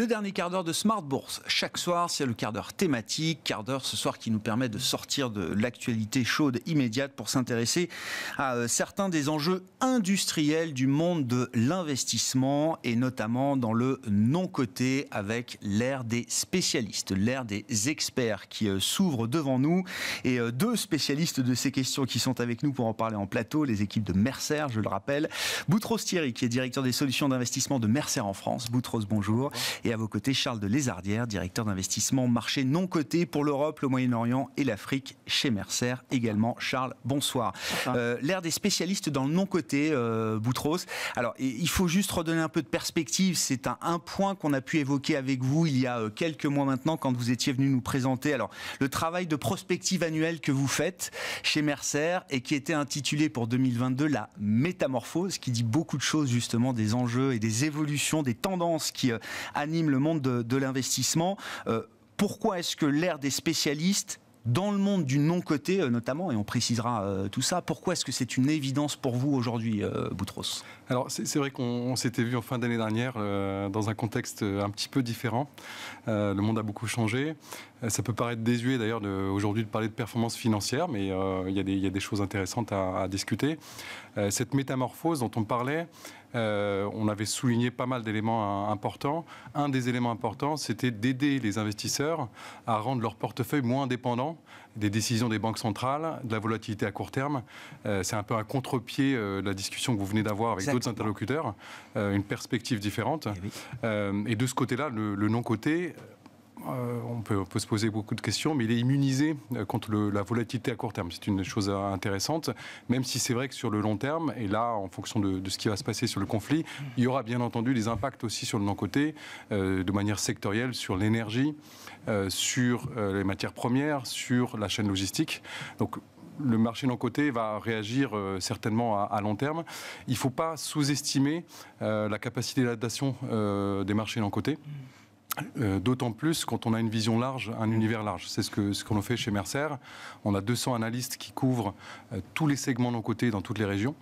Le dernier quart d'heure de Smart Bourse. Chaque soir, c'est le quart d'heure thématique, quart d'heure ce soir qui nous permet de sortir de l'actualité chaude immédiate pour s'intéresser à euh, certains des enjeux industriels du monde de l'investissement et notamment dans le non-côté avec l'ère des spécialistes, l'ère des experts qui euh, s'ouvrent devant nous et euh, deux spécialistes de ces questions qui sont avec nous pour en parler en plateau, les équipes de Mercer, je le rappelle. Boutros Thierry qui est directeur des solutions d'investissement de Mercer en France. Boutros, bonjour à vos côtés, Charles de Lézardière, directeur d'investissement marché non coté pour l'Europe, le Moyen-Orient et l'Afrique chez Mercer. Également, Charles, bonsoir. Euh, l'ère des spécialistes dans le non coté, euh, Boutros. Alors, il faut juste redonner un peu de perspective. C'est un, un, point qu'on a pu évoquer avec vous il y a euh, quelques mois maintenant quand vous étiez venu nous présenter alors, le travail de prospective annuelle que vous faites chez Mercer et qui était intitulé pour 2022 La métamorphose, qui dit beaucoup de choses justement des enjeux et des évolutions, des tendances qui animent le monde de, l'investissement. Euh, pourquoi est-ce que l'ère des spécialistes dans le monde du non côté euh, notamment, et on précisera euh, tout ça, pourquoi est-ce que c'est une évidence pour vous aujourd'hui, Boutros Alors c'est vrai qu'on s'était vu en fin d'année dernière dans un contexte un petit peu différent. le monde a beaucoup changé. Ça peut paraître désuet d'ailleurs aujourd'hui de parler de performance financière, mais il y, a des choses intéressantes à discuter. cette métamorphose dont on parlait, euh, on avait souligné pas mal d'éléments importants. Un des éléments importants, c'était d'aider les investisseurs à rendre leur portefeuille moins dépendant des décisions des banques centrales, de la volatilité à court terme. Euh, c'est un peu un contre-pied euh, la discussion que vous venez d'avoir avec d'autres interlocuteurs, une perspective différente. Eh et, de ce côté-là, le, le non-côté, euh, on, peut, se poser beaucoup de questions, mais il est immunisé euh, contre la volatilité à court terme. C'est une chose euh, intéressante, même si c'est vrai que sur le long terme, et là, en fonction de, ce qui va se passer sur le conflit, il y aura bien entendu des impacts aussi sur le non-côté, de manière sectorielle, sur l'énergie, sur les matières premières, sur la chaîne logistique. Donc, le marché non côté va réagir certainement à, long terme. Il ne faut pas sous-estimer la capacité d'adaptation des marchés non côté. Euh, d'autant plus quand on a une vision large, un univers large. C'est ce qu'on ce qu'on fait chez Mercer. On a 200 analystes qui couvrent euh, tous les segments non cotés dans toutes les régions.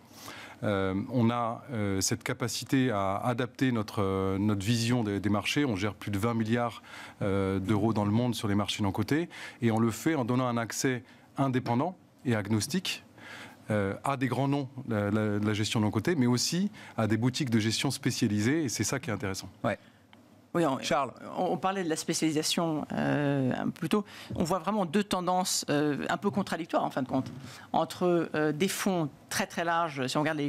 Euh, on a cette capacité à adapter notre, notre vision des, marchés. On gère plus de 20 milliards d'euros dans le monde sur les marchés non cotés. Et on le fait en donnant un accès indépendant et agnostique à des grands noms de la, gestion non cotée, mais aussi à des boutiques de gestion spécialisées. Et c'est ça qui est intéressant. Ouais. Oui, on, Charles. On, parlait de la spécialisation euh, plutôt. On voit vraiment deux tendances euh, un peu contradictoires en fin de compte. Entre euh, des fonds très très larges, si on regarde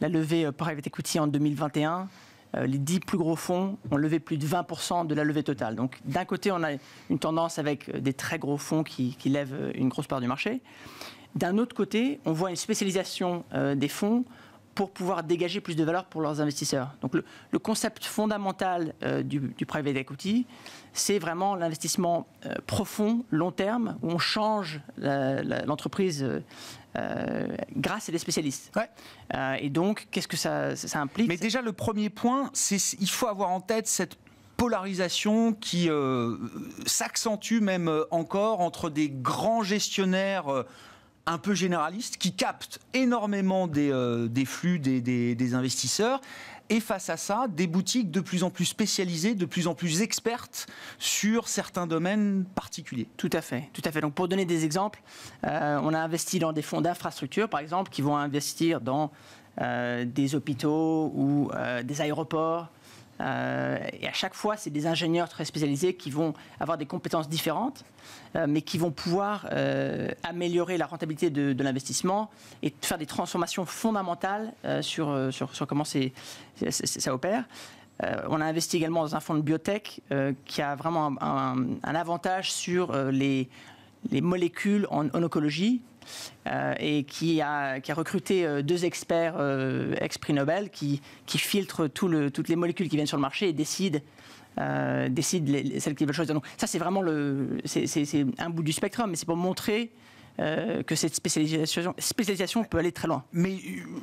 la levée euh, private equity en 2021, les 10 plus gros fonds ont levé plus de 20% de la levée totale. Donc d'un côté, on a une tendance avec des très gros fonds qui lèvent une grosse part du marché. D'un autre côté, on voit une spécialisation des fonds pour pouvoir dégager plus de valeur pour leurs investisseurs. Donc le, concept fondamental euh, du, private equity, c'est vraiment l'investissement euh, profond, long terme, où on change l'entreprise euh, grâce à des spécialistes. et donc, qu'est-ce que ça, implique Mais déjà, le premier point, c'est il faut avoir en tête cette polarisation qui s'accentue même encore entre des grands gestionnaires un peu généraliste qui capte énormément des, euh, flux des, investisseurs et face à ça, des boutiques de plus en plus spécialisées, de plus en plus expertes sur certains domaines particuliers. Tout à fait, tout à fait. Donc pour donner des exemples, euh, on a investi dans des fonds d'infrastructure, par exemple, qui vont investir dans euh, des hôpitaux ou des aéroports, euh, et à chaque fois, c'est des ingénieurs très spécialisés qui vont avoir des compétences différentes, euh, mais qui vont pouvoir euh, améliorer la rentabilité de, l'investissement et faire des transformations fondamentales sur, sur, comment ça opère. on a investi également dans un fonds de biotech qui a vraiment un, avantage sur les, les molécules en, en oncologie euh, et qui a, qui a recruté euh, deux experts euh, ex-prix Nobel qui, qui filtrent toutes les molécules qui viennent sur le marché et décident euh, celles qui veulent choisir. Donc ça, c'est vraiment le, c'est un bout du spectre, mais c'est pour montrer que cette spécialisation, spécialisation peut aller très loin. Mais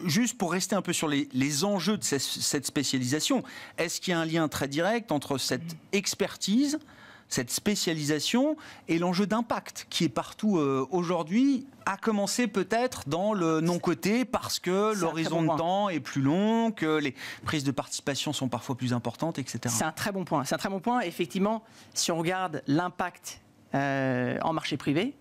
juste pour rester un peu sur les, enjeux de cette, cette spécialisation, est-ce qu'il y a un lien très direct entre cette expertise cette spécialisation et l'enjeu d'impact qui est partout euh, aujourd'hui, a commencé peut-être dans le non-côté parce que l'horizon de temps est plus long, que les prises de participation sont parfois plus importantes, etc. C'est un très bon point. C'est un très bon point. Effectivement, si on regarde l'impact euh, en marché privé,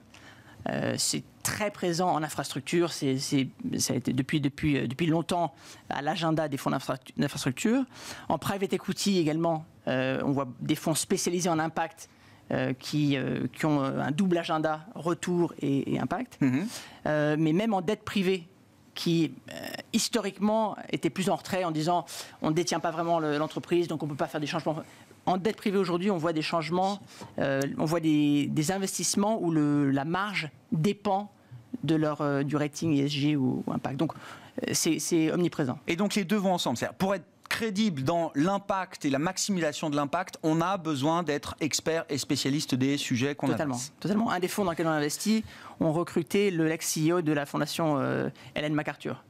euh, c'est très présent en infrastructure. C'est, ça a été depuis, depuis, depuis longtemps à l'agenda des fonds d'infrastructure. En private equity également, euh, on voit des fonds spécialisés en impact euh, qui, euh, qui, ont un double agenda, retour et, impact. Mhm. mais même en dette privée, qui historiquement était plus en retrait en disant on ne détient pas vraiment l'entreprise, donc on ne peut pas faire des changements. En dette privée aujourd'hui, on voit des changements, on voit des, investissements où la marge dépend de leur, du rating ESG ou, impact. Donc c'est omniprésent. Et donc les deux vont ensemble. Pour être crédible dans l'impact et la maximisation de l'impact, on a besoin d'être expert et spécialiste des sujets qu'on totalement, Totalement. Un des fonds dans lesquels on investit on recruté le ex-CEO de la fondation euh, Hélène MacArthur.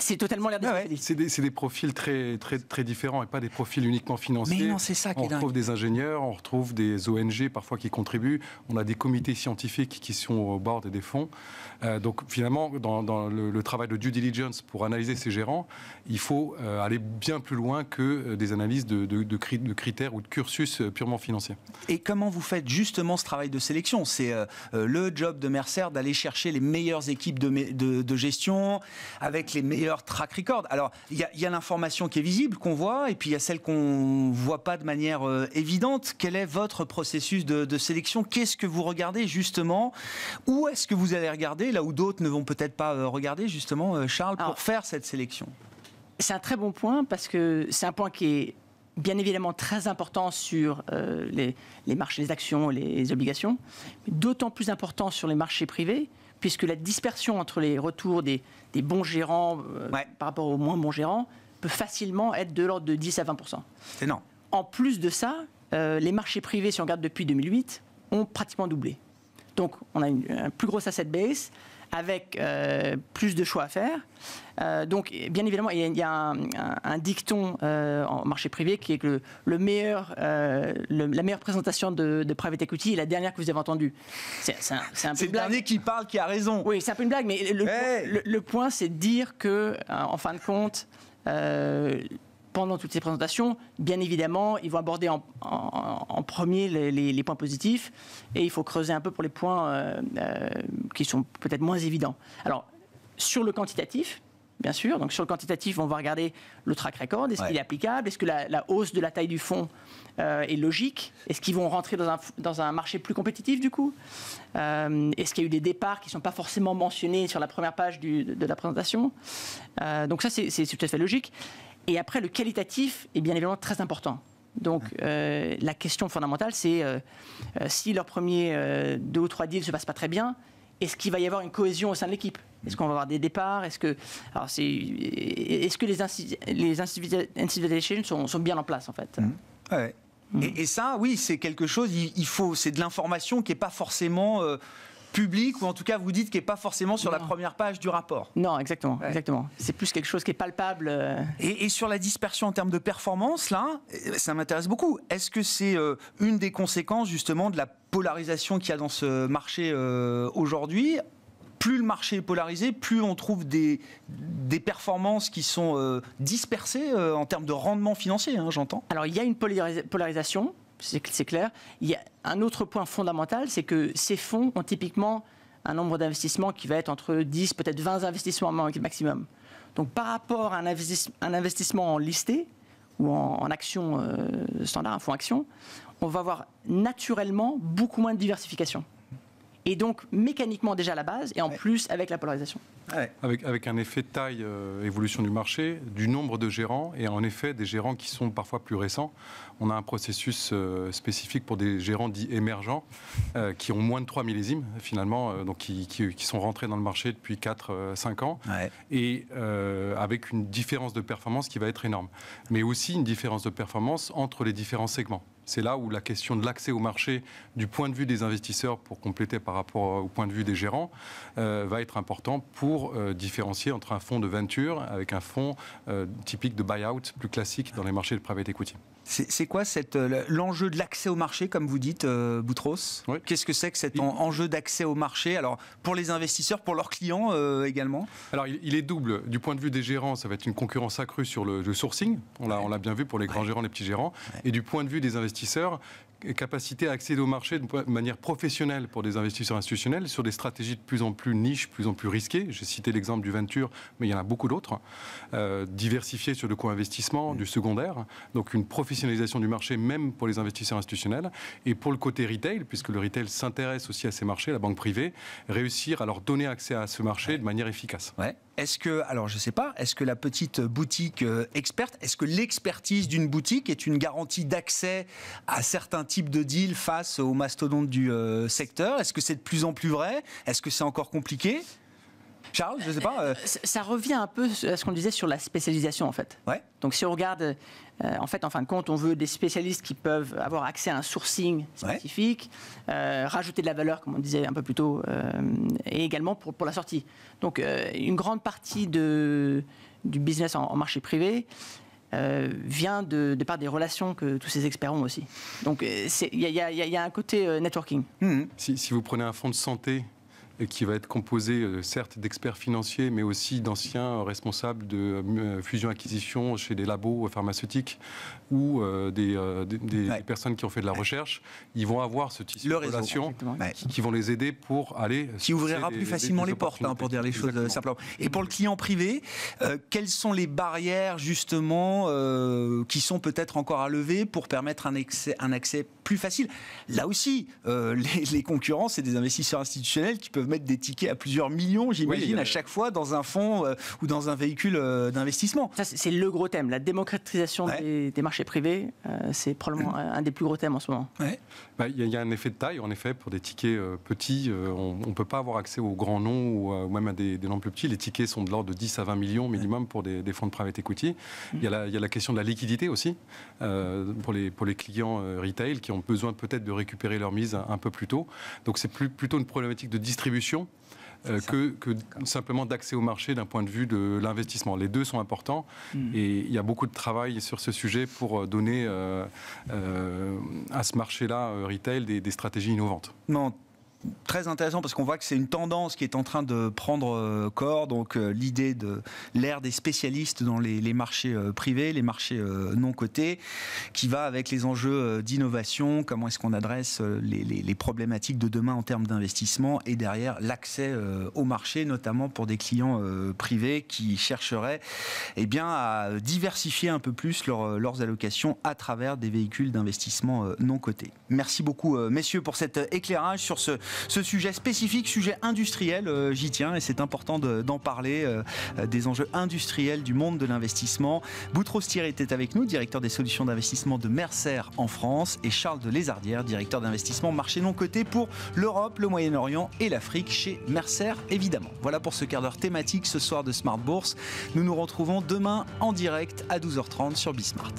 C'est totalement l'air C'est des, des, profils très, très, très différents et pas des profils uniquement financiers. c'est ça On retrouve des ingénieurs, on retrouve des ONG parfois qui contribuent, on a des comités scientifiques qui sont au bord des fonds. Euh, donc finalement, dans, dans le, travail de due diligence pour analyser ces gérants, il faut euh, aller bien plus loin que euh, des analyses de, de, de, critères ou de cursus purement financiers. Et comment vous faites justement ce travail de sélection C'est le job de Mercer d'aller chercher les meilleures équipes de, de gestion avec les meilleurs track records. Alors, il y a, l'information qui est visible, qu'on voit, et puis il y a celle qu'on ne voit pas de manière euh, évidente. Quel est votre processus de, sélection Qu'est-ce que vous regardez justement Où est-ce que vous allez regarder là où d'autres ne vont peut-être pas euh, regarder justement, euh, Charles, pour faire cette sélection C'est un très bon point parce que c'est un point qui est bien évidemment très important sur les, les marchés, les actions, les obligations, d'autant plus important sur les marchés privés puisque la dispersion entre les retours des, bons gérants euh, par rapport aux moins bons gérants peut facilement être de l'ordre de 10 à 20 C'est non En plus de ça, euh, les marchés privés, si on regarde depuis 2008, ont pratiquement doublé. Donc on a une, un plus grosse asset base avec euh, plus de choix à faire. Euh, donc, bien évidemment, il y a, un, dicton euh, en marché privé qui est que le, meilleur, la meilleure présentation de, private equity est la dernière que vous avez entendue. C'est un, peu une le dernier qui parle qui a raison. Oui, c'est un peu une blague, mais le, point, le point, c'est de dire que, en fin de compte, pendant toutes ces présentations. Bien évidemment, ils vont aborder en, premier les, points positifs et il faut creuser un peu pour les points euh, euh, qui sont peut-être moins évidents. Alors, sur le quantitatif, bien sûr, donc sur le quantitatif, on va regarder le track record, est-ce qu'il est applicable, est-ce que la, hausse de la taille du fond euh, est logique, est-ce qu'ils vont rentrer dans un, marché plus compétitif du coup, est-ce qu'il y a eu des départs qui ne sont pas forcément mentionnés sur la première page de, de, la présentation, donc ça c'est tout à fait logique. Et après, le qualitatif est bien évidemment très important. Donc euh, la question fondamentale, c'est euh, euh, si leurs premiers deux ou trois deals ne se passent pas très bien, est-ce qu'il va y avoir une cohésion au sein de l'équipe mm. Est-ce qu'on va avoir des départs Est-ce que, alors c'est, est-ce que les, les institutions sont, bien en place en fait mm. Mm. et, ça, oui, c'est quelque chose. Il, faut, c'est de l'information qui n'est pas forcément public, ou en tout cas vous dites qui n'est pas forcément sur la première page du rapport. Non, exactement, exactement. C'est plus quelque chose qui est palpable. Euh. Et, sur la dispersion en termes de performance, là, euh, ça m'intéresse beaucoup. Est-ce que c'est euh, une des conséquences justement de la polarisation qu'il y a dans ce marché aujourd'hui plus le marché est polarisé, plus on trouve des, des performances qui sont dispersées en termes de rendement financier, hein, j'entends. Alors il y a une polarisation, c'est clair. Il y a un autre point fondamental, c'est que ces fonds ont typiquement un nombre d'investissements qui va être entre 10, peut-être 20 investissements maximum. Donc par rapport à un, investissement en listé ou en, action euh, standard, un fonds action, on va avoir naturellement beaucoup moins de diversification. Et donc, mécaniquement, déjà à la base, et en plus avec la polarisation. Ah avec, un effet de taille, euh, évolution du marché, du nombre de gérants, et en effet, des gérants qui sont parfois plus récents. On a un processus euh, spécifique pour des gérants dits émergents, euh, qui ont moins de 3 millésimes, finalement, donc qui, sont rentrés dans le marché depuis 4-5 ans, et avec une différence de performance qui va être énorme. Mais aussi une différence de performance entre les différents segments. C'est là où la question de l'accès au marché du point de vue des investisseurs, pour compléter par rapport au point de vue des gérants, euh, va être important pour euh, différencier entre un fonds de venture avec un fonds euh, typique de buyout plus classique dans les marchés de private equity. C'est quoi l'enjeu de l'accès au marché, comme vous dites, Boutros Qu'est-ce que c'est que cet enjeu d'accès au marché Alors, pour les investisseurs, pour leurs clients également Alors, il, est double. Du point de vue des gérants, ça va être une concurrence accrue sur le, sourcing. On l'a bien vu pour les grands gérants, les petits gérants. Et du point de vue des investisseurs, investisseurs capacité à accéder au marché de manière professionnelle pour des investisseurs institutionnels sur des stratégies de plus en plus niches, plus en plus risquées. J'ai cité l'exemple du venture, mais il y en a beaucoup d'autres. Diversifier hein. euh, diversifié sur le co-investissement, du secondaire, donc une professionnalisation du marché même pour les investisseurs institutionnels. Et pour le côté retail, puisque le retail s'intéresse aussi à ces marchés, la banque privée, réussir à leur donner accès à ce marché de manière efficace. Est-ce que, alors je ne sais pas, est-ce que la petite boutique euh, experte, est-ce que l'expertise d'une boutique est une garantie d'accès à certains types type de deal face aux mastodontes du euh, secteur Est-ce que c'est de plus en plus vrai Est-ce que c'est encore compliqué Charles, je sais pas. Euh, ça, revient un peu à ce qu'on disait sur la spécialisation, en fait. Ouais. Donc, si on regarde, euh, en fait, en fin de compte, on veut des spécialistes qui peuvent avoir accès à un sourcing spécifique, rajouter de la valeur, comme on disait un peu plus tôt, et également pour, la sortie. Donc, une grande partie de, du business en marché privé euh, vient de, par des relations que tous ces experts ont aussi. Donc euh, il y, a un côté euh, networking. Hmm, hmm. si, vous prenez un fonds de santé et qui va être composé euh, certes d'experts financiers, mais aussi d'anciens euh, responsables de euh, fusion-acquisition chez des labos pharmaceutiques ou des, personnes qui ont fait de la recherche. Ils vont avoir ce type de relations qui, vont les aider pour aller... Qui ouvrira plus facilement les, portes, hein, pour dire les choses simplement. Et pour le client privé, quelles sont les barrières justement qui sont peut-être encore à lever pour permettre un accès, un accès plus facile. Là aussi, euh, les, les, concurrents, c'est des investisseurs institutionnels qui peuvent mettre des tickets à plusieurs millions, j'imagine, à euh, chaque fois dans un fonds euh, ou dans un véhicule d'investissement. Ça, c'est le gros thème. La démocratisation des, marchés privés, c'est probablement mmh. un des plus gros thèmes en ce moment. Bah, il y, a un effet de taille, en effet, pour des tickets petits. on ne peut pas avoir accès aux grands noms ou, même à des, des, noms plus petits. Les tickets sont de l'ordre de 10 à 20 millions minimum pour des, fonds de private equity. Mmh. Il y, a la question de la liquidité aussi pour, les, pour les clients retail qui ont ont besoin peut-être de récupérer leur mise un, peu plus tôt. Donc c'est plus, plutôt une problématique de distribution euh, que, simplement d'accès au marché d'un point de vue de l'investissement. Les deux sont importants mm. et il y a beaucoup de travail sur ce sujet pour euh, donner euh, à ce marché-là, retail, des, stratégies innovantes très intéressant parce qu'on voit que c'est une tendance qui est en train de prendre euh, corps. Donc euh, l'idée de l'ère des spécialistes dans les, marchés euh, privés, les marchés non cotés, qui va avec les enjeux d'innovation, comment est-ce qu'on adresse les, problématiques de demain en termes d'investissement et derrière l'accès au marché, notamment pour des clients privés qui chercheraient eh bien, à diversifier un peu plus leurs allocations à travers des véhicules d'investissement non cotés. Merci beaucoup messieurs pour cet éclairage sur ce ce sujet spécifique, sujet industriel, euh, j'y tiens et c'est important d'en parler, euh, euh, des enjeux industriels du monde de l'investissement. Boutros Thierry était avec nous, directeur des solutions d'investissement de Mercer en France et Charles de Lézardière, directeur d'investissement marché non coté pour l'Europe, le Moyen-Orient et l'Afrique chez Mercer évidemment. Voilà pour ce quart d'heure thématique ce soir de Smart Bourse. Nous nous retrouvons demain en direct à 12h30 sur Bismart.